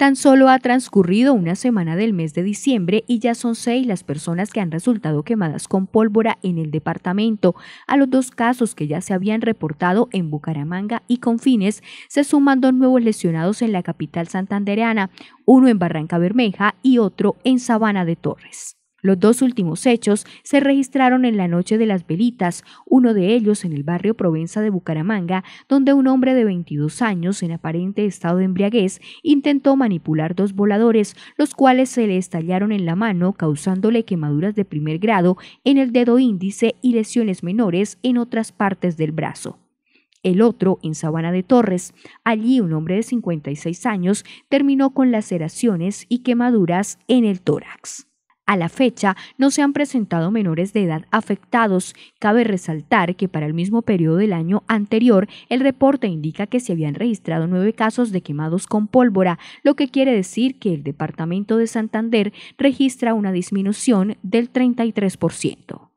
Tan solo ha transcurrido una semana del mes de diciembre y ya son seis las personas que han resultado quemadas con pólvora en el departamento. A los dos casos que ya se habían reportado en Bucaramanga y Confines, se suman dos nuevos lesionados en la capital santanderana, uno en Barranca Bermeja y otro en Sabana de Torres. Los dos últimos hechos se registraron en la noche de las velitas, uno de ellos en el barrio Provenza de Bucaramanga, donde un hombre de 22 años en aparente estado de embriaguez intentó manipular dos voladores, los cuales se le estallaron en la mano, causándole quemaduras de primer grado en el dedo índice y lesiones menores en otras partes del brazo el otro en Sabana de Torres. Allí un hombre de 56 años terminó con laceraciones y quemaduras en el tórax. A la fecha, no se han presentado menores de edad afectados. Cabe resaltar que para el mismo periodo del año anterior, el reporte indica que se habían registrado nueve casos de quemados con pólvora, lo que quiere decir que el departamento de Santander registra una disminución del 33%.